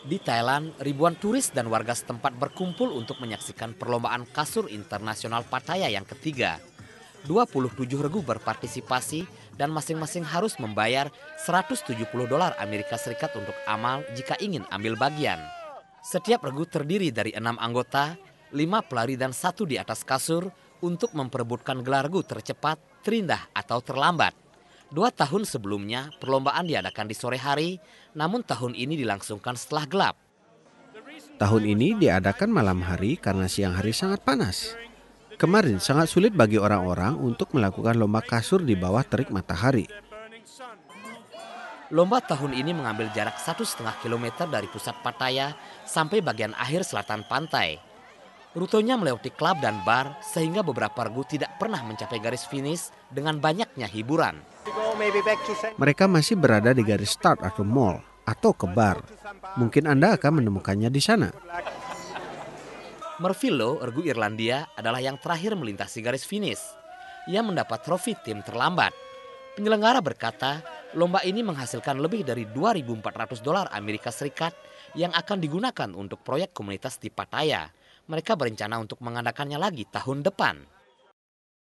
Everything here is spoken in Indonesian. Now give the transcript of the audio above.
Di Thailand, ribuan turis dan warga setempat berkumpul untuk menyaksikan perlombaan kasur internasional Pattaya yang ketiga. 27 regu berpartisipasi dan masing-masing harus membayar 170 dolar Amerika Serikat untuk amal jika ingin ambil bagian. Setiap regu terdiri dari enam anggota, lima pelari dan satu di atas kasur untuk memperebutkan gelar regu tercepat, terindah atau terlambat. Dua tahun sebelumnya, perlombaan diadakan di sore hari, namun tahun ini dilangsungkan setelah gelap. Tahun ini diadakan malam hari karena siang hari sangat panas. Kemarin sangat sulit bagi orang-orang untuk melakukan lomba kasur di bawah terik matahari. Lomba tahun ini mengambil jarak satu setengah kilometer dari pusat Pattaya sampai bagian akhir selatan pantai. Rutenya melewati klub dan bar sehingga beberapa regu tidak pernah mencapai garis finish dengan banyaknya hiburan. Mereka masih berada di garis start atau mall atau ke bar. Mungkin Anda akan menemukannya di sana. Mervillo, ergu Irlandia, adalah yang terakhir melintasi garis finish. Ia mendapat trofi tim terlambat. Penyelenggara berkata, lomba ini menghasilkan lebih dari 2.400 dolar Amerika Serikat yang akan digunakan untuk proyek komunitas di Pattaya. Mereka berencana untuk mengadakannya lagi tahun depan.